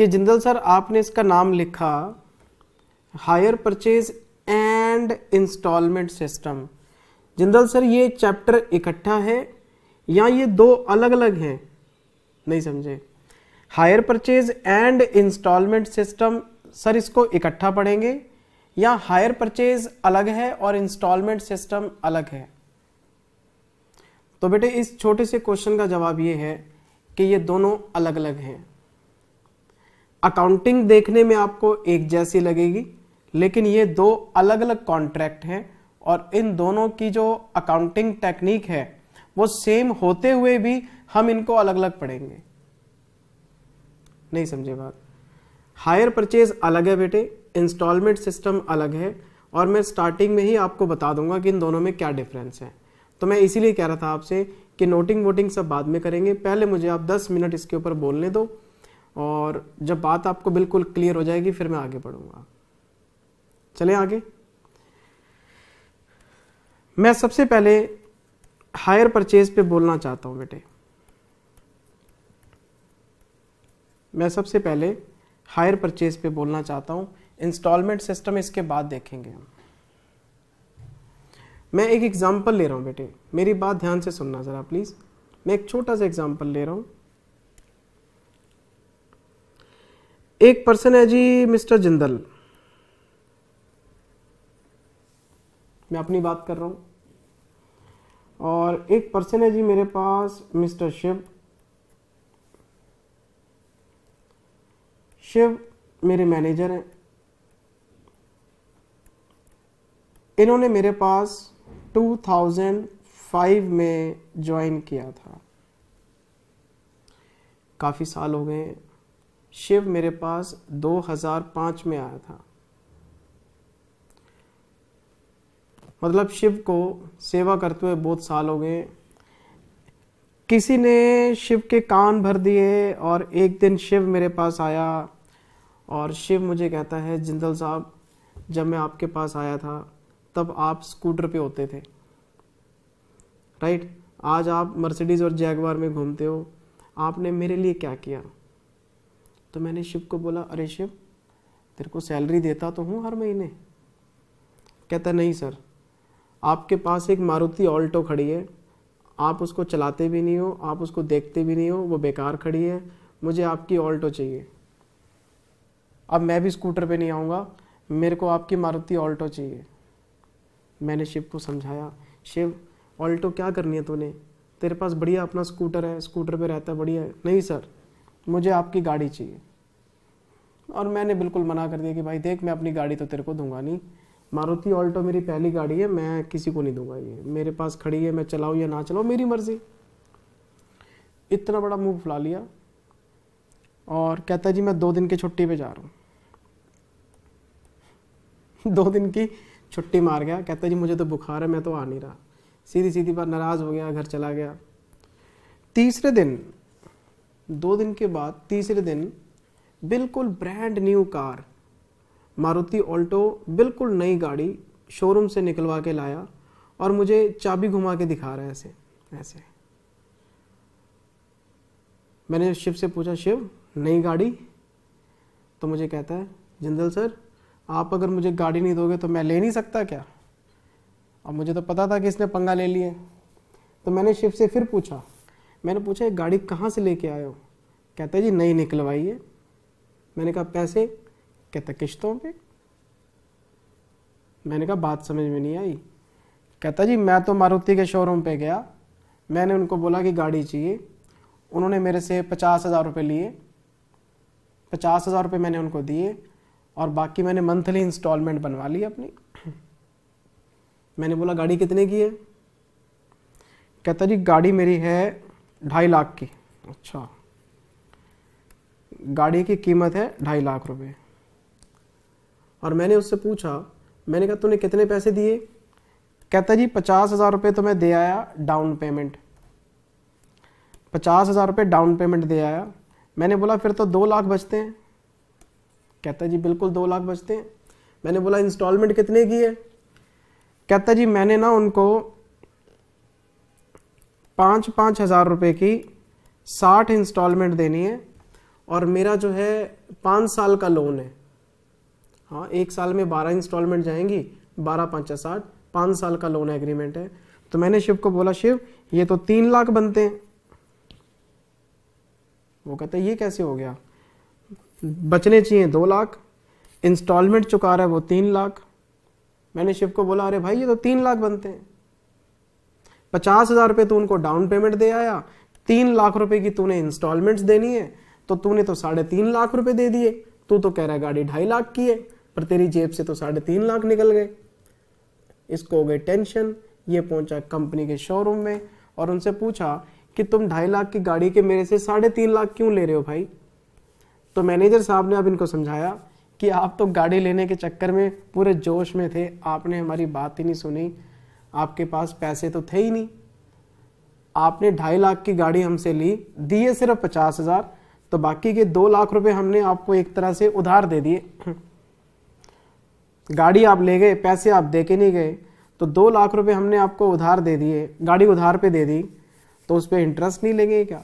कि जिंदल सर आपने इसका नाम लिखा hire purchase and instalment system Jindal sir ये चैप्टर इकट्ठा है या ये दो अलग अलग हैं नहीं समझे hire purchase and instalment system sir इसको इकट्ठा पढ़ेंगे या हायर परचेज अलग है और इंस्टॉलमेंट सिस्टम अलग है तो बेटे इस छोटे से क्वेश्चन का जवाब ये है कि ये दोनों अलग अलग हैं अकाउंटिंग देखने में आपको एक जैसी लगेगी लेकिन ये दो अलग अलग कॉन्ट्रैक्ट हैं और इन दोनों की जो अकाउंटिंग टेक्निक है वो सेम होते हुए भी हम इनको अलग अलग पढ़ेंगे नहीं समझे बात हायर परचेज अलग है बेटे इंस्टॉलमेंट सिस्टम अलग है और मैं स्टार्टिंग में ही आपको बता दूंगा कि इन दोनों में क्या डिफरेंस है तो मैं इसीलिए कह रहा था आपसे कि नोटिंग वोटिंग सब बाद में करेंगे पहले मुझे आप 10 मिनट इसके ऊपर बोलने दो और जब बात आपको बिल्कुल क्लियर हो जाएगी फिर मैं आगे बढ़ूंगा चले आगे मैं सबसे पहले हायर परचेज पे बोलना चाहता हूं बेटे मैं सबसे पहले हायर परचेज पे बोलना चाहता हूं इंस्टॉलमेंट सिस्टम इसके बाद देखेंगे हम मैं एक एग्जांपल ले रहा हूं बेटे मेरी बात ध्यान से सुनना ज़रा प्लीज़ मैं एक छोटा सा एग्जांपल ले रहा हूं एक पर्सन है जी मिस्टर जिंदल मैं अपनी बात कर रहा हूं और एक पर्सन है जी मेरे पास मिस्टर शिव शिव मेरे मैनेजर हैं इन्होंने मेरे पास 2005 में ज्वाइन किया था काफ़ी साल हो गए शिव मेरे पास 2005 में आया था मतलब शिव को सेवा करते हुए बहुत साल हो गए किसी ने शिव के कान भर दिए और एक दिन शिव मेरे पास आया और शिव मुझे कहता है जिंदल साहब जब मैं आपके पास आया था तब आप स्कूटर पे होते थे राइट आज आप मर्सिडीज़ और जैगवार में घूमते हो आपने मेरे लिए क्या किया तो मैंने शिव को बोला अरे शिव तेरे को सैलरी देता तो हूँ हर महीने कहता नहीं सर आपके पास एक मारुति ऑल्टो खड़ी है आप उसको चलाते भी नहीं हो आप उसको देखते भी नहीं हो वो बेकार खड़ी है मुझे आपकी ऑल्टो चाहिए अब मैं भी स्कूटर पे नहीं आऊँगा मेरे को आपकी मारुति ऑल्टो चाहिए मैंने शिव को समझाया शिव ऑल्टो क्या करनी है तूने तेरे पास बढ़िया अपना स्कूटर है स्कूटर पे रहता है बढ़िया है नहीं सर मुझे आपकी गाड़ी चाहिए और मैंने बिल्कुल मना कर दिया कि भाई देख मैं अपनी गाड़ी तो तेरे को दूंगा नहीं मारुति ऑल्टो मेरी पहली गाड़ी है मैं किसी को नहीं दूंगा ये मेरे पास खड़ी है मैं चलाऊँ या ना चलाऊँ मेरी मर्ज़ी इतना बड़ा मुंह फुला लिया और कहता जी मैं दो दिन की छुट्टी पे जा रहा हूँ दो दिन की छुट्टी मार गया कहता जी मुझे तो बुखार है मैं तो आ नहीं रहा सीधी सीधी बात नाराज़ हो गया घर चला गया तीसरे दिन दो दिन के बाद तीसरे दिन बिल्कुल brand new car Maruti Alto बिल्कुल नई गाड़ी शोरूम से निकलवा के लाया और मुझे चाबी घुमा के दिखा रहा है ऐसे ऐसे मैंने शिव से पूछा शिव नई गाड़ी तो मुझे कहता है जिंदल सर आप अगर मुझे गाड़ी नहीं दोगे तो मैं ले नहीं सकता क्या और मुझे तो पता था कि इसने पंगा ले लिए तो मैंने शिव से फिर पूछा मैंने पूछा ये गाड़ी कहाँ से लेके आए हो कहता है जी नई निकलवाई है मैंने कहा पैसे कहता किश्तों पे मैंने कहा बात समझ में नहीं आई कहता जी मैं तो मारुति के शोरूम पे गया मैंने उनको बोला कि गाड़ी चाहिए उन्होंने मेरे से पचास हज़ार रुपये लिए पचास हज़ार रुपये मैंने उनको दिए और बाकी मैंने मंथली इंस्टॉलमेंट बनवा ली अपनी मैंने बोला गाड़ी कितने की है कहता जी गाड़ी मेरी है ढाई लाख की अच्छा गाड़ी की कीमत है ढाई लाख रुपए और मैंने उससे पूछा मैंने कहा तूने कितने पैसे दिए कहता जी पचास हज़ार रुपये तो मैं दे आया डाउन पेमेंट पचास हज़ार रुपये डाउन पेमेंट दे आया मैंने बोला फिर तो दो लाख बचते हैं कहता जी बिल्कुल दो लाख बचते हैं मैंने बोला इंस्टॉलमेंट कितने की है कहता जी मैंने ना उनको पाँच पाँच हज़ार रुपये की साठ इंस्टॉलमेंट देनी है और मेरा जो है पाँच साल का लोन है हाँ एक साल में बारह इंस्टॉलमेंट जाएंगी बारह पाँच साठ पाँच साल का लोन एग्रीमेंट है तो मैंने शिव को बोला शिव ये तो तीन लाख बनते हैं वो कहते ये कैसे हो गया बचने चाहिए दो लाख इंस्टॉलमेंट चुका रहा है वो तीन लाख मैंने शिव को बोला अरे भाई ये तो तीन लाख बनते हैं पचास हजार रुपये तू उनको डाउन पेमेंट दे आया तीन लाख रुपए की तूने इंस्टॉलमेंट्स देनी है तो तूने तो साढ़े तीन लाख रुपए दे दिए तू तो कह रहा है गाड़ी ढाई लाख की है पर तेरी जेब से तो साढ़े तीन लाख निकल गए इसको हो गई टेंशन ये पहुंचा कंपनी के शोरूम में और उनसे पूछा कि तुम ढाई लाख की गाड़ी के मेरे से साढ़े तीन लाख क्यों ले रहे हो भाई तो मैनेजर साहब ने अब इनको समझाया कि आप तो गाड़ी लेने के चक्कर में पूरे जोश में थे आपने हमारी बात ही नहीं सुनी आपके पास पैसे तो थे ही नहीं आपने ढाई लाख की गाड़ी हमसे ली दिए सिर्फ पचास हजार तो बाकी के दो लाख रुपए हमने आपको एक तरह से उधार दे दिए गाड़ी आप ले गए पैसे आप दे के नहीं गए तो दो लाख रुपए हमने आपको उधार दे दिए गाड़ी उधार पे दे दी तो उस पर इंटरेस्ट नहीं लेंगे क्या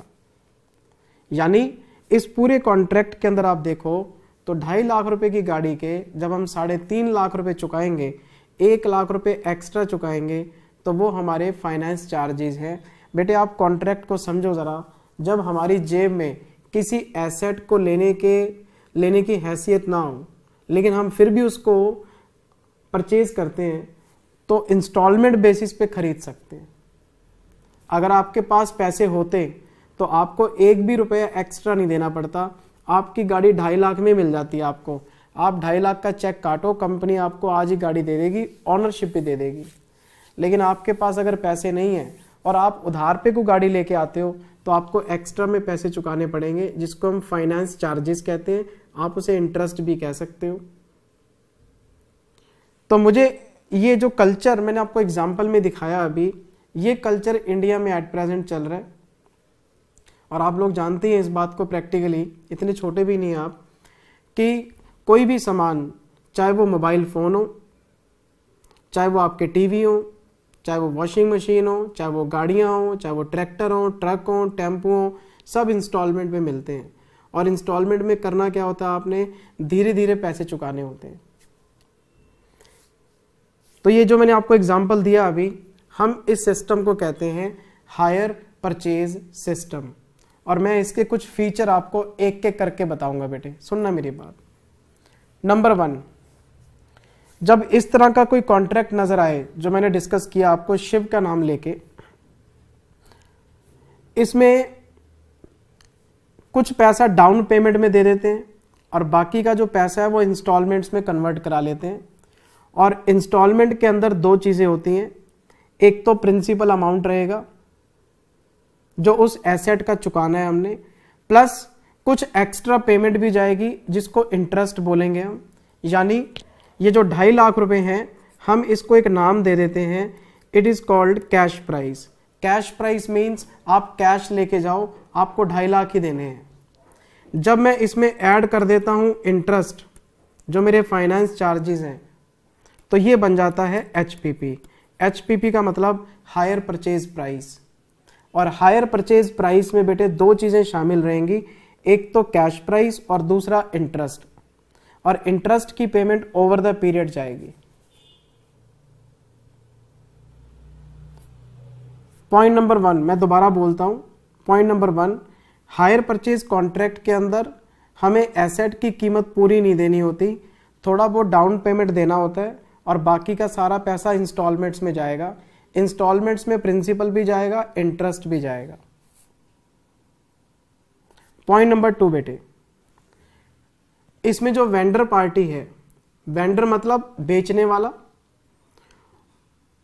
यानी इस पूरे कॉन्ट्रैक्ट के अंदर आप देखो तो ढाई लाख रुपए की गाड़ी के जब हम साढ़े तीन लाख रुपए चुकाएंगे एक लाख रुपए एक्स्ट्रा चुकाएंगे तो वो हमारे फाइनेंस चार्जेज हैं बेटे आप कॉन्ट्रैक्ट को समझो ज़रा जब हमारी जेब में किसी एसेट को लेने के लेने की हैसियत ना हो लेकिन हम फिर भी उसको परचेज करते हैं तो इंस्टॉलमेंट बेसिस पे खरीद सकते हैं अगर आपके पास पैसे होते तो आपको एक भी रुपया एक्स्ट्रा नहीं देना पड़ता आपकी गाड़ी ढाई लाख में मिल जाती है आपको आप ढाई लाख का चेक काटो कंपनी आपको आज ही गाड़ी दे देगी ऑनरशिप भी दे देगी लेकिन आपके पास अगर पैसे नहीं हैं और आप उधार पे को गाड़ी लेके आते हो तो आपको एक्स्ट्रा में पैसे चुकाने पड़ेंगे जिसको हम फाइनेंस चार्जेस कहते हैं आप उसे इंटरेस्ट भी कह सकते हो तो मुझे ये जो कल्चर मैंने आपको एग्जाम्पल में दिखाया अभी ये कल्चर इंडिया में एट प्रेजेंट चल रहा है और आप लोग जानते हैं इस बात को प्रैक्टिकली इतने छोटे भी नहीं आप कि कोई भी सामान चाहे वो मोबाइल फ़ोन हो चाहे वो आपके टीवी हो चाहे वो वॉशिंग मशीन हो चाहे वो गाड़ियाँ हों चाहे वो ट्रैक्टर हों ट्रक हों टेम्पो हों सब इंस्टॉलमेंट में मिलते हैं और इंस्टॉलमेंट में करना क्या होता है आपने धीरे धीरे पैसे चुकाने होते हैं तो ये जो मैंने आपको एग्जाम्पल दिया अभी हम इस सिस्टम को कहते हैं हायर परचेज सिस्टम और मैं इसके कुछ फीचर आपको एक एक करके बताऊंगा बेटे सुनना मेरी बात नंबर वन जब इस तरह का कोई कॉन्ट्रैक्ट नजर आए जो मैंने डिस्कस किया आपको शिव का नाम लेके इसमें कुछ पैसा डाउन पेमेंट में दे देते हैं और बाकी का जो पैसा है वो इंस्टॉलमेंट्स में कन्वर्ट करा लेते हैं और इंस्टॉलमेंट के अंदर दो चीज़ें होती हैं एक तो प्रिंसिपल अमाउंट रहेगा जो उस एसेट का चुकाना है हमने प्लस कुछ एक्स्ट्रा पेमेंट भी जाएगी जिसको इंटरेस्ट बोलेंगे हम यानी ये जो ढाई लाख रुपए हैं हम इसको एक नाम दे देते हैं it is called cash price cash price means आप कैश लेके जाओ आपको ढाई लाख ही देने हैं जब मैं इसमें ऐड कर देता हूँ इंटरेस्ट जो मेरे फाइनेंस चार्जेस हैं तो ये बन जाता है एच एच का मतलब हायर परचेज प्राइस और हायर परचेज प्राइस में बेटे दो चीज़ें शामिल रहेंगी एक तो कैश प्राइस और दूसरा इंटरेस्ट और इंटरेस्ट की पेमेंट ओवर द पीरियड जाएगी पॉइंट नंबर वन मैं दोबारा बोलता हूँ point number one hire purchase contract के अंदर हमें एसेट की कीमत पूरी नहीं देनी होती थोड़ा बहुत डाउन पेमेंट देना होता है और बाकी का सारा पैसा इंस्टॉलमेंट्स में जाएगा इंस्टॉलमेंट्स में प्रिंसिपल भी जाएगा इंटरेस्ट भी जाएगा पॉइंट नंबर टू बेटे इसमें जो वेंडर पार्टी है वेंडर मतलब बेचने वाला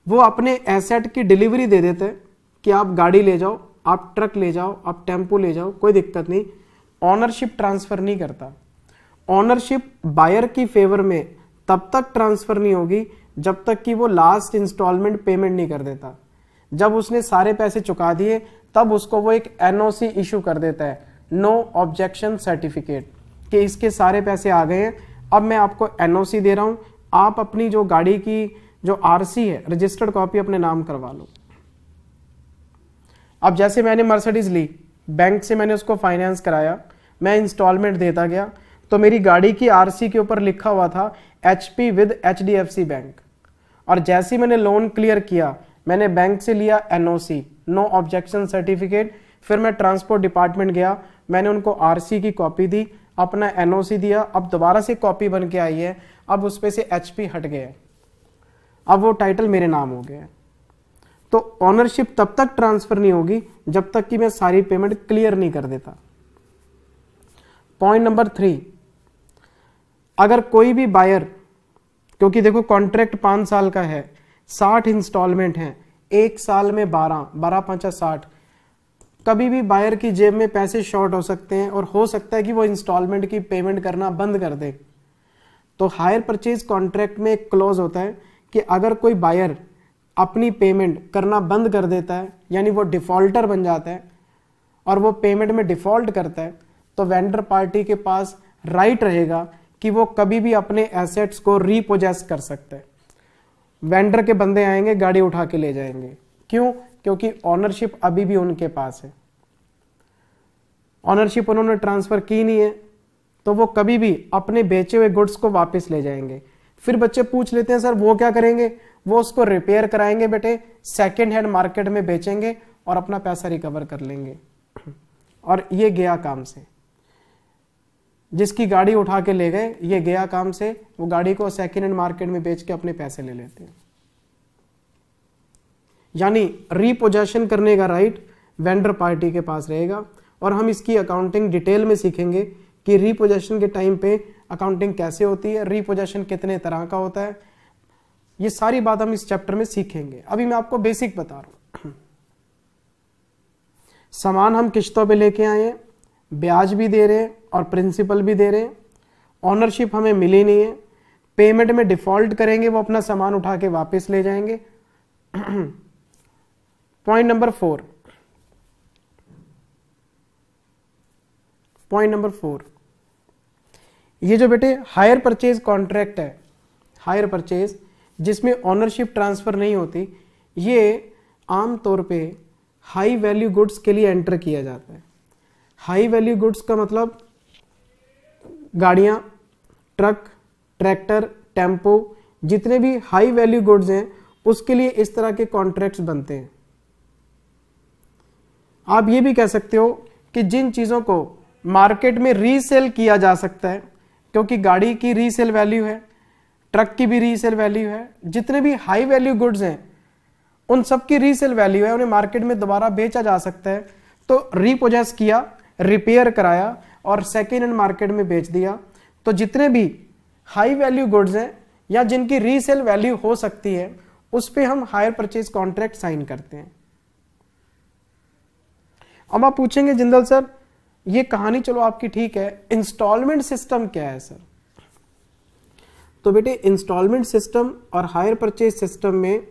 वो अपने एसेट की डिलीवरी दे देते हैं कि आप गाड़ी ले जाओ आप ट्रक ले जाओ आप टेम्पो ले जाओ कोई दिक्कत नहीं ऑनरशिप ट्रांसफ़र नहीं करता ऑनरशिप बायर की फेवर में तब तक ट्रांसफ़र नहीं होगी जब तक कि वो लास्ट इंस्टॉलमेंट पेमेंट नहीं कर देता जब उसने सारे पैसे चुका दिए तब उसको वो एक एनओसी इशू कर देता है नो ऑब्जेक्शन सर्टिफिकेट कि इसके सारे पैसे आ गए हैं अब मैं आपको एन दे रहा हूँ आप अपनी जो गाड़ी की जो आर है रजिस्टर्ड कॉपी अपने नाम करवा लो अब जैसे मैंने मर्सडीज ली बैंक से मैंने उसको फाइनेंस कराया मैं इंस्टॉलमेंट देता गया तो मेरी गाड़ी की आरसी के ऊपर लिखा हुआ था H P with H D F C bank और जैसे मैंने लोन क्लियर किया मैंने बैंक से लिया एनओसी नो ऑब्जेक्शन सर्टिफिकेट फिर मैं ट्रांसपोर्ट डिपार्टमेंट गया मैंने उनको आर की कॉपी दी अपना एन दिया अब दोबारा से कॉपी बन के आई है अब उस पर से एच हट गए अब वो टाइटल मेरे नाम हो गए तो ऑनरशिप तब तक ट्रांसफर नहीं होगी जब तक कि मैं सारी पेमेंट क्लियर नहीं कर देता पॉइंट नंबर थ्री अगर कोई भी बायर क्योंकि देखो कॉन्ट्रैक्ट पांच साल का है साठ इंस्टॉलमेंट है एक साल में बारह बारह पांच साठ कभी भी बायर की जेब में पैसे शॉर्ट हो सकते हैं और हो सकता है कि वो इंस्टॉलमेंट की पेमेंट करना बंद कर दे तो हायर परचेज कॉन्ट्रैक्ट में एक क्लॉज होता है कि अगर कोई बायर अपनी पेमेंट करना बंद कर देता है यानी वो डिफ़ॉल्टर बन जाता है और वो पेमेंट में डिफ़ॉल्ट करता है तो वेंडर पार्टी के पास राइट रहेगा कि वो कभी भी अपने एसेट्स को रिपोजेस कर सकता है वेंडर के बंदे आएंगे गाड़ी उठा के ले जाएंगे क्यों क्योंकि ऑनरशिप अभी भी उनके पास है ऑनरशिप उन्होंने ट्रांसफ़र की नहीं है तो वो कभी भी अपने बेचे हुए गुड्स को वापस ले जाएंगे फिर बच्चे पूछ लेते हैं सर वो क्या करेंगे वो उसको रिपेयर कराएंगे बेटे सेकेंड हैंड मार्केट में बेचेंगे और अपना पैसा रिकवर कर लेंगे और ये गया काम से जिसकी गाड़ी उठा के ले गए ये गया काम से वो गाड़ी को सेकेंड हैंड मार्केट में बेच के अपने पैसे ले लेते हैं यानी रिपोजेशन करने का राइट वेंडर पार्टी के पास रहेगा और हम इसकी अकाउंटिंग डिटेल में सीखेंगे कि रिपोजेशन के टाइम पे अकाउंटिंग कैसे होती है रिपोजेशन कितने तरह का होता है ये सारी बात हम इस चैप्टर में सीखेंगे अभी मैं आपको बेसिक बता रहा हूँ सामान हम किश्तों पे लेके आए हैं ब्याज भी दे रहे हैं और प्रिंसिपल भी दे रहे हैं ऑनरशिप हमें मिली नहीं है पेमेंट में डिफॉल्ट करेंगे वो अपना सामान उठा के वापस ले जाएंगे point number four point number four ये जो बेटे हायर परचेज कॉन्ट्रैक्ट है हायर परचेज जिसमें ऑनरशिप ट्रांसफर नहीं होती ये आमतौर पे हाई वैल्यू गुड्स के लिए एंटर किया जाता है हाई वैल्यू गुड्स का मतलब गाड़ियाँ ट्रक ट्रैक्टर टेम्पो जितने भी हाई वैल्यू गुड्स हैं उसके लिए इस तरह के कॉन्ट्रैक्ट्स बनते हैं आप ये भी कह सकते हो कि जिन चीज़ों को मार्केट में रीसेल किया जा सकता है क्योंकि गाड़ी की रीसेल वैल्यू है ट्रक की भी रीसेल वैल्यू है जितने भी हाई वैल्यू गुड्स हैं उन सब की रीसेल वैल्यू है उन्हें मार्केट में दोबारा बेचा जा सकता है तो रिपोजेस किया रिपेयर कराया और सेकेंड हैंड मार्केट में बेच दिया तो जितने भी हाई वैल्यू गुड्स हैं या जिनकी रीसेल वैल्यू हो सकती है उस पर हम हायर परचेज कॉन्ट्रैक्ट साइन करते हैं अब आप पूछेंगे जिंदल सर ये कहानी चलो आपकी ठीक है इंस्टॉलमेंट सिस्टम क्या है सर तो बेटे इंस्टॉलमेंट सिस्टम और हायर परचेज सिस्टम में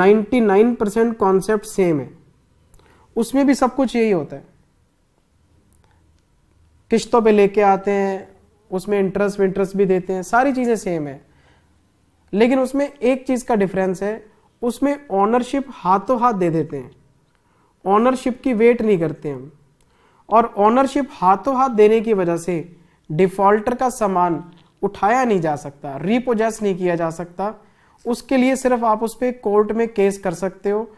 99 परसेंट कॉन्सेप्ट सेम है उसमें भी सब कुछ यही होता है किश्तों पे लेके आते हैं उसमें इंटरेस्ट विंटरेस्ट भी देते हैं सारी चीज़ें सेम है लेकिन उसमें एक चीज़ का डिफरेंस है उसमें ऑनरशिप हाथों हाथ दे देते हैं ऑनरशिप की वेट नहीं करते हम और ऑनरशिप हाथों हाथ देने की वजह से डिफॉल्टर का सामान उठाया नहीं जा सकता रिपोजेस नहीं किया जा सकता उसके लिए सिर्फ आप उस पर कोर्ट में केस कर सकते हो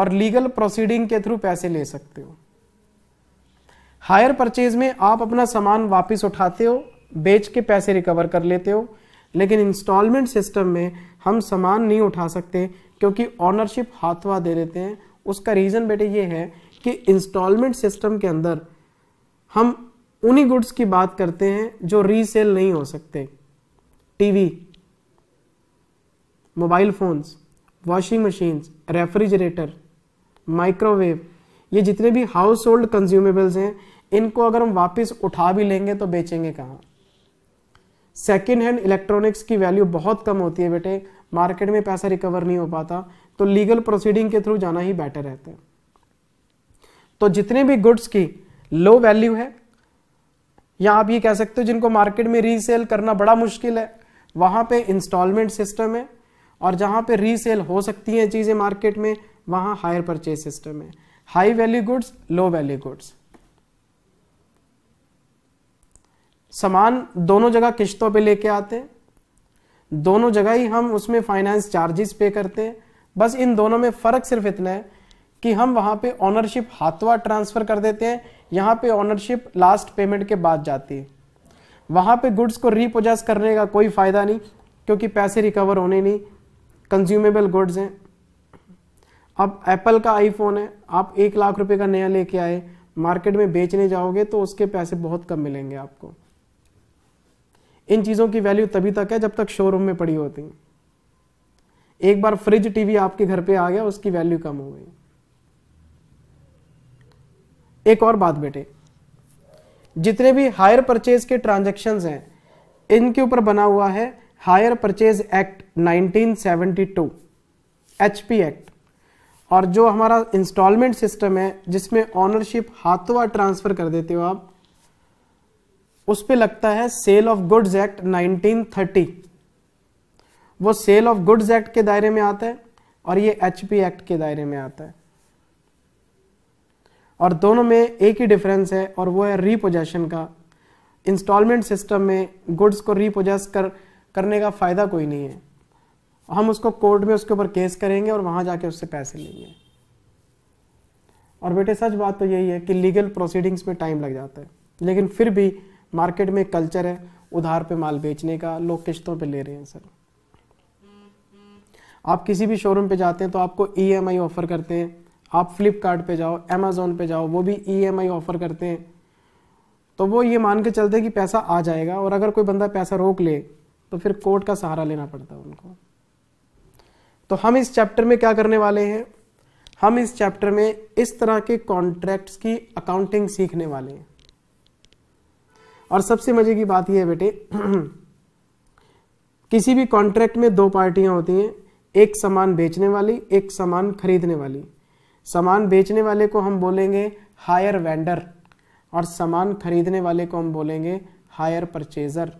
और लीगल प्रोसीडिंग के थ्रू पैसे ले सकते हो हायर परचेज में आप अपना सामान वापस उठाते हो बेच के पैसे रिकवर कर लेते हो लेकिन इंस्टॉलमेंट सिस्टम में हम सामान नहीं उठा सकते क्योंकि ऑनरशिप हाथवा दे देते हैं उसका रीज़न बेटे ये है कि इंस्टॉलमेंट सिस्टम के अंदर हम उन्हीं गुड्स की बात करते हैं जो रीसेल नहीं हो सकते TV mobile phones washing machines refrigerator microwave ये जितने भी हाउस होल्ड कंज्यूमेबल्स हैं इनको अगर हम वापस उठा भी लेंगे तो बेचेंगे कहाँ सेकेंड हैंड इलेक्ट्रॉनिक्स की वैल्यू बहुत कम होती है बेटे मार्केट में पैसा रिकवर नहीं हो पाता तो लीगल प्रोसीडिंग के थ्रू जाना ही बेटर रहता है तो जितने भी गुड्स की लो वैल्यू है या आप ये कह सकते हो जिनको मार्केट में रीसेल करना बड़ा मुश्किल है वहां पे इंस्टॉलमेंट सिस्टम है और जहां पे रीसेल हो सकती है चीज़ें मार्केट में वहां हायर परचेज सिस्टम है high value goods low value goods सामान दोनों जगह किश्तों पे लेके आते हैं दोनों जगह ही हम उसमें फाइनेंस चार्जेस पे करते हैं बस इन दोनों में फ़र्क सिर्फ इतना है कि हम वहां पे ऑनरशिप हाथवा ट्रांसफ़र कर देते हैं यहां पे ऑनरशिप लास्ट पेमेंट के बाद जाती है वहां पे गुड्स को रिपोजेस करने का कोई फ़ायदा नहीं क्योंकि पैसे रिकवर होने नहीं कंज्यूमेबल गुड्स हैं अब एप्पल का आईफोन है आप एक लाख रुपए का नया लेके आए मार्केट में बेचने जाओगे तो उसके पैसे बहुत कम मिलेंगे आपको इन चीज़ों की वैल्यू तभी तक है जब तक शोरूम में पड़ी होती है एक बार फ्रिज टीवी आपके घर पे आ गया उसकी वैल्यू कम हो गई एक और बात बेटे जितने भी हायर परचेज के ट्रांजेक्शन हैं इनके ऊपर बना हुआ है hire purchase act 1972 HP act और जो हमारा इंस्टॉलमेंट सिस्टम है जिसमें ऑनरशिप हाथों ट्रांसफर कर देते हो आप उस पर लगता है सेल ऑफ गुड्स एक्ट 1930 वो सेल ऑफ गुड्स एक्ट के दायरे में आता है और ये एच एक्ट के दायरे में आता है और दोनों में एक ही डिफरेंस है और वो है रीपोजेशन का इंस्टॉलमेंट सिस्टम में गुड्स को रीपोजेस कर करने का फ़ायदा कोई नहीं है हम उसको कोर्ट में उसके ऊपर केस करेंगे और वहां जाके उससे पैसे लेंगे और बेटे सच बात तो यही है कि लीगल प्रोसीडिंग्स में टाइम लग जाता है लेकिन फिर भी मार्केट में कल्चर है उधार पे माल बेचने का लोग किश्तों पे ले रहे हैं सर आप किसी भी शोरूम पे जाते हैं तो आपको ई e ऑफ़र करते हैं आप फ्लिपकार्ट जाओ अमेज़ोन पे जाओ वो भी ई e ऑफ़र करते हैं तो वो ये मान के चलते हैं कि पैसा आ जाएगा और अगर कोई बंदा पैसा रोक ले तो फिर कोर्ट का सहारा लेना पड़ता है उनको तो हम इस चैप्टर में क्या करने वाले हैं हम इस चैप्टर में इस तरह के कॉन्ट्रैक्ट्स की अकाउंटिंग सीखने वाले हैं और सबसे मजे की बात यह है बेटे किसी भी कॉन्ट्रैक्ट में दो पार्टियां होती हैं एक सामान बेचने वाली एक सामान खरीदने वाली सामान बेचने वाले को हम बोलेंगे हायर वेंडर और सामान खरीदने वाले को हम बोलेंगे hire purchaser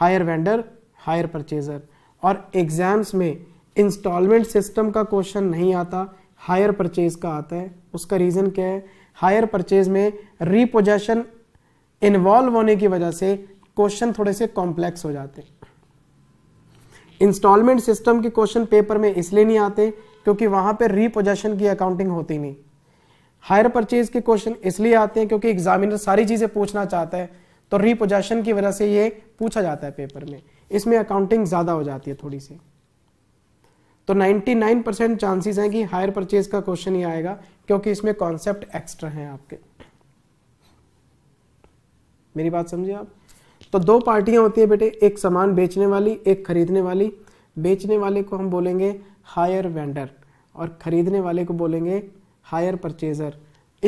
hire vendor hire purchaser और एग्जाम्स में इंस्टॉलमेंट सिस्टम का क्वेश्चन नहीं आता हायर परचेज का आता है उसका रीज़न क्या है हायर परचेज में रिपोजेशन इन्वॉल्व होने की वजह से क्वेश्चन थोड़े से कॉम्प्लेक्स हो जाते हैं इंस्टॉलमेंट सिस्टम के क्वेश्चन पेपर में इसलिए नहीं आते क्योंकि वहां पर रिपोजेशन की अकाउंटिंग होती नहीं हायर परचेज के क्वेश्चन इसलिए आते हैं क्योंकि एग्जामिनर सारी चीज़ें पूछना चाहता है तो रिपोजेशन की वजह से ये पूछा जाता है पेपर में इसमें अकाउंटिंग ज़्यादा हो जाती है थोड़ी सी तो 99 परसेंट चांसेस हैं कि हायर परचेज का क्वेश्चन ही आएगा क्योंकि इसमें कॉन्सेप्ट एक्स्ट्रा हैं आपके मेरी बात समझे आप तो दो पार्टियां होती है बेटे एक सामान बेचने वाली एक खरीदने वाली बेचने वाले को हम बोलेंगे हायर वेंडर और खरीदने वाले को बोलेंगे हायर परचेजर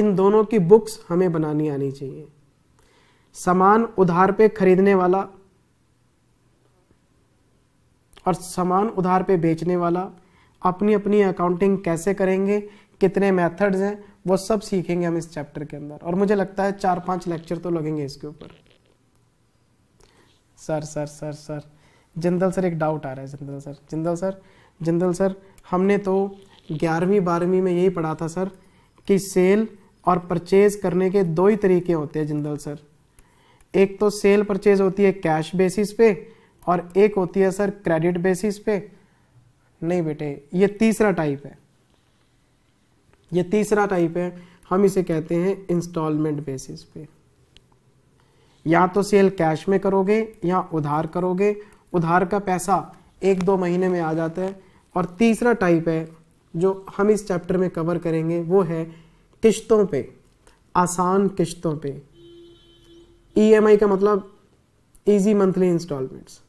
इन दोनों की बुक्स हमें बनानी आनी चाहिए सामान उधार पे खरीदने वाला और सामान उधार पे बेचने वाला अपनी अपनी अकाउंटिंग कैसे करेंगे कितने मेथड्स हैं वो सब सीखेंगे हम इस चैप्टर के अंदर और मुझे लगता है चार पांच लेक्चर तो लगेंगे इसके ऊपर sir sir sir sir Jindal sir एक डाउट आ रहा है Jindal sir Jindal sir Jindal sir हमने तो ग्यारहवीं बारहवीं में यही पढ़ा था सर कि सेल और परचेज करने के दो ही तरीके होते हैं जिंदल सर एक तो सेल परचेज होती है कैश बेसिस पे और एक होती है सर क्रेडिट बेसिस पे नहीं बेटे ये तीसरा टाइप है ये तीसरा टाइप है हम इसे कहते हैं इंस्टॉलमेंट बेसिस पे या तो सेल कैश में करोगे या उधार करोगे उधार का पैसा एक दो महीने में आ जाता है और तीसरा टाइप है जो हम इस चैप्टर में कवर करेंगे वो है किश्तों पे आसान किश्तों पे ईएमआई e का मतलब इजी मंथली इंस्टॉलमेंट्स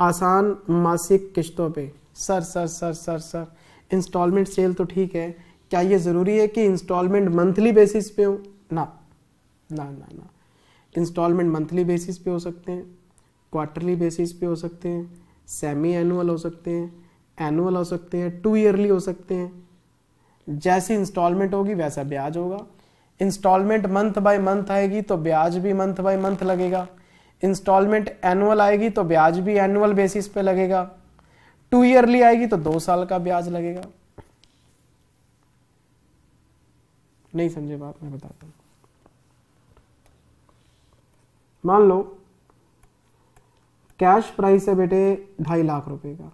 आसान मासिक किश्तों पे sir sir sir sir sir instalment sale तो ठीक है क्या ये ज़रूरी है कि इंस्टॉलमेंट मंथली बेसिस पे हो ना ना ना ना इंस्टॉलमेंट मंथली बेसिस पे हो सकते हैं क्वार्टरली बेसिस पे हो सकते हैं सेमी एनुअल हो सकते हैं एनुअल हो सकते हैं टू ईयरली हो सकते हैं जैसी इंस्टॉलमेंट होगी वैसा ब्याज होगा इंस्टॉलमेंट मंथ बाय मंथ आएगी तो ब्याज भी मंथ बाय मंथ लगेगा इंस्टॉलमेंट एनुअल आएगी तो ब्याज भी एनुअल बेसिस पे लगेगा टू ईयरली आएगी तो दो साल का ब्याज लगेगा नहीं समझे बात मैं बताता हूँ मान लो कैश प्राइस है बेटे ढाई लाख रुपए का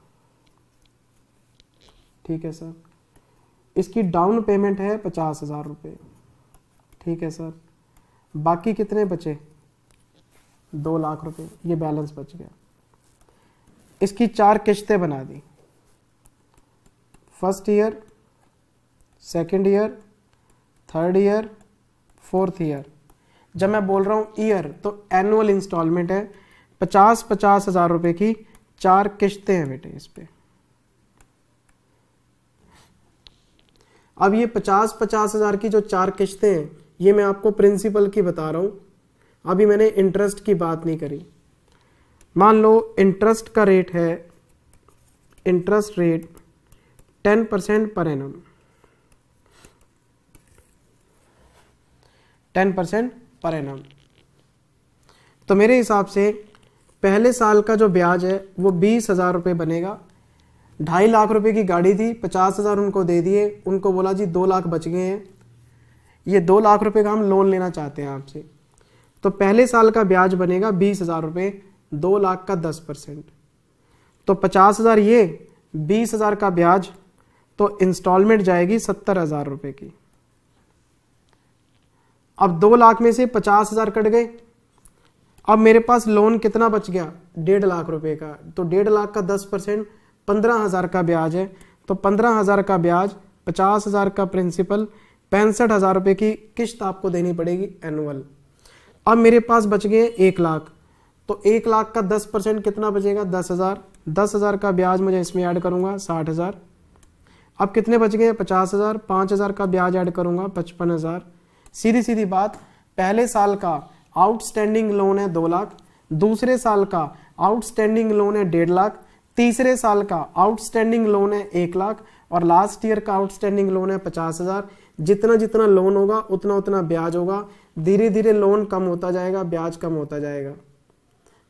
ठीक है सर इसकी डाउन पेमेंट है पचास हजार रुपये ठीक है सर बाकी कितने बचे दो लाख रुपए ये बैलेंस बच गया इसकी चार किश्तें बना दी first year second year third year fourth year जब मैं बोल रहा हूँ ईयर तो एनुअल इंस्टॉलमेंट है पचास पचास हजार रुपये की चार किश्तें हैं बेटे इस पर अब ये पचास पचास हजार की जो चार किश्तें हैं ये मैं आपको प्रिंसिपल की बता रहा हूँ अभी मैंने इंटरेस्ट की बात नहीं करी मान लो इंटरेस्ट का रेट है इंटरेस्ट रेट टेन परसेंट पर एनम टेन परसेंट परिणाम तो मेरे हिसाब से पहले साल का जो ब्याज है वो बीस हज़ार रुपये बनेगा ढाई लाख रुपए की गाड़ी थी पचास हज़ार उनको दे दिए उनको बोला जी दो लाख बच गए हैं ये दो लाख रुपए का हम लोन लेना चाहते हैं आपसे तो पहले साल का ब्याज बनेगा बीस हज़ार रुपये दो लाख का दस परसेंट तो पचास हज़ार ये बीस हज़ार का ब्याज तो इंस्टॉलमेंट जाएगी सत्तर हज़ार रुपये की अब दो लाख में से पचास हजार कट गए अब मेरे पास लोन कितना बच गया डेढ़ लाख रुपए का तो डेढ़ लाख का दस परसेंट पंद्रह हजार का ब्याज है तो पंद्रह हजार का ब्याज पचास हजार का प्रिंसिपल पैंसठ हजार रुपये की किश्त आपको देनी पड़ेगी एनुअल अब मेरे पास बच गए एक लाख तो एक लाख का दस परसेंट कितना बचेगा दस हजार दस हजार का ब्याज मुझे इसमें ऐड करूंगा साठ हजार अब कितने बच गए पचास हजार पाँच हजार का ब्याज ऐड करूंगा पचपन हजार सीधी सीधी बात पहले साल का आउटस्टैंडिंग लोन है दो लाख दूसरे साल का आउटस्टैंडिंग लोन है डेढ़ लाख तीसरे साल का आउटस्टैंडिंग लोन है एक लाख और लास्ट ईयर का आउटस्टैंडिंग लोन है पचास हज़ार जितना जितना लोन होगा उतना उतना ब्याज होगा धीरे धीरे लोन कम होता जाएगा ब्याज कम होता जाएगा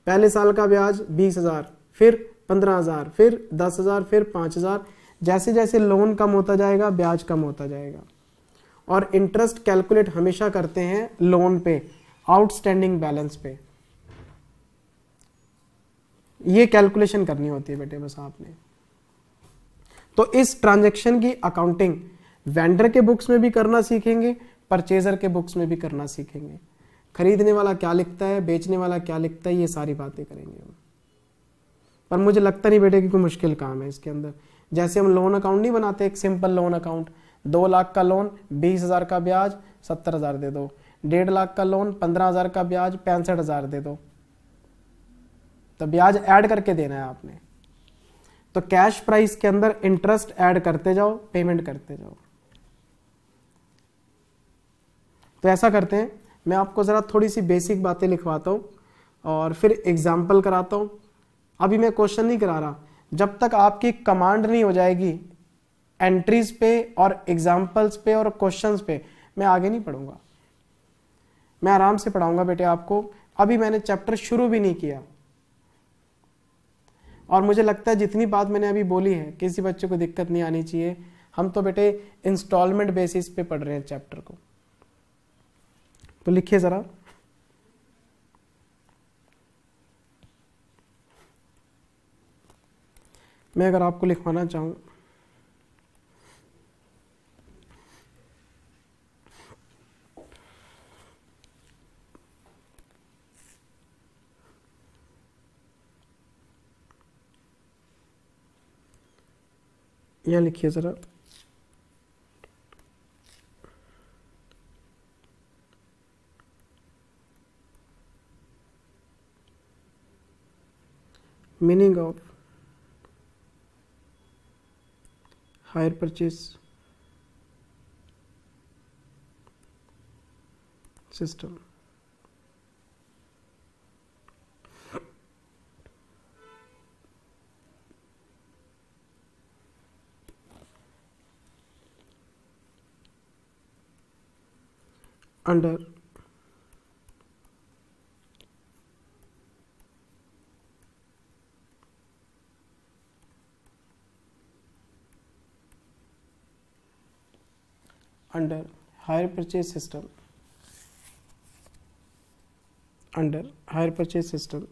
पहले साल का ब्याज बीस हज़ार फिर पंद्रह हज़ार फिर दस हज़ार फिर पांच हज़ार जैसे जैसे लोन कम होता जाएगा ब्याज कम होता जाएगा और इंटरेस्ट कैलकुलेट हमेशा करते हैं लोन पे आउटस्टैंडिंग बैलेंस पे ये कैलकुलेशन करनी होती है बेटे बस आपने तो इस ट्रांजैक्शन की अकाउंटिंग वेंडर के बुक्स में भी करना सीखेंगे परचेजर के बुक्स में भी करना सीखेंगे खरीदने वाला क्या लिखता है बेचने वाला क्या लिखता है ये सारी बातें करेंगे हम पर मुझे लगता नहीं बेटे कि कोई मुश्किल काम है इसके अंदर जैसे हम लोन अकाउंट नहीं बनाते एक सिंपल लोन अकाउंट दो लाख का लोन बीस हज़ार का ब्याज सत्तर हज़ार दे दो डेढ़ लाख का लोन पंद्रह हज़ार का ब्याज पैंसठ हज़ार दे दो तो ब्याज ऐड करके देना है आपने तो कैश प्राइस के अंदर इंटरेस्ट ऐड करते जाओ पेमेंट करते जाओ तो ऐसा करते हैं मैं आपको ज़रा थोड़ी सी बेसिक बातें लिखवाता हूँ और फिर एग्जाम्पल कराता हूँ अभी मैं क्वेश्चन नहीं करा रहा जब तक आपकी कमांड नहीं हो जाएगी एंट्रीज पे और एग्जाम्पल्स पे और क्वेश्चंस पे मैं आगे नहीं पढ़ूंगा मैं आराम से पढ़ाऊंगा बेटे आपको अभी मैंने चैप्टर शुरू भी नहीं किया और मुझे लगता है जितनी बात मैंने अभी बोली है किसी बच्चे को दिक्कत नहीं आनी चाहिए हम तो बेटे इंस्टॉलमेंट बेसिस पे पढ़ रहे हैं चैप्टर को तो लिखिए ज़रा मैं अगर आपको लिखवाना चाहूं यहाँ लिखिए जरा meaning of hire purchase system under under uh, uh, higher purchase system under uh, higher purchase system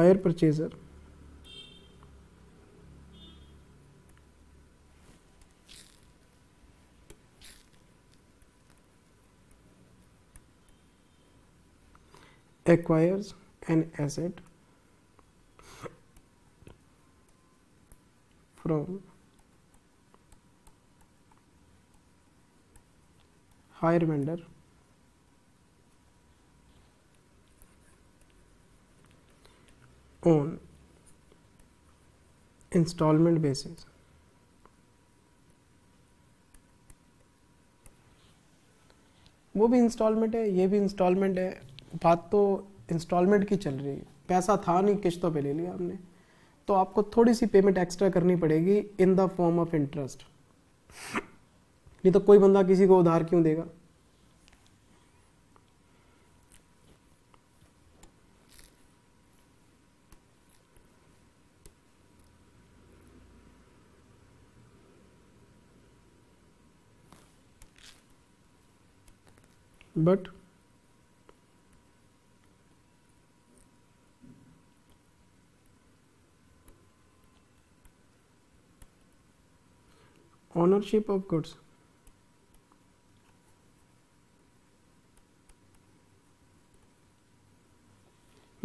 higher purchaser acquires an asset from higher vendor on installment basis. वो भी इंस्टॉलमेंट है ये भी इंस्टॉलमेंट है बात तो इंस्टॉलमेंट की चल रही है पैसा था नहीं किश्तों पे ले लिया हमने तो आपको थोड़ी सी पेमेंट एक्स्ट्रा करनी पड़ेगी in the form of interest नहीं तो कोई बंदा किसी को उधार क्यों देगा but ownership of goods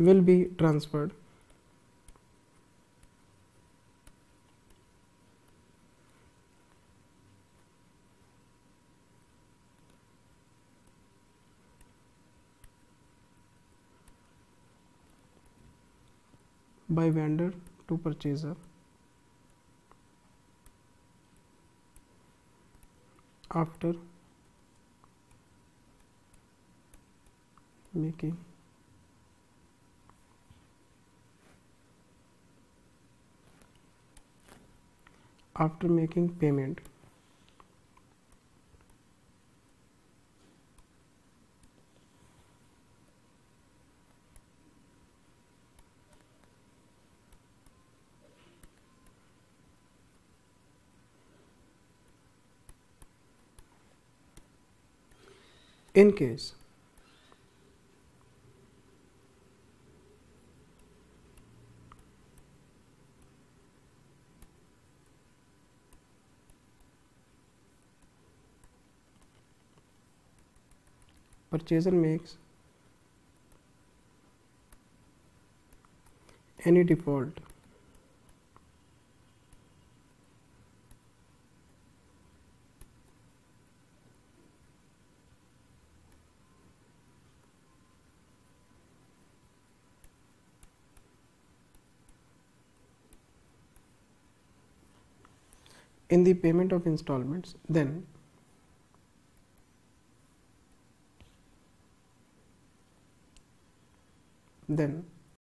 will be transferred by vendor to purchaser. after making after making payment in case purchaser makes any default in the payment of installments then then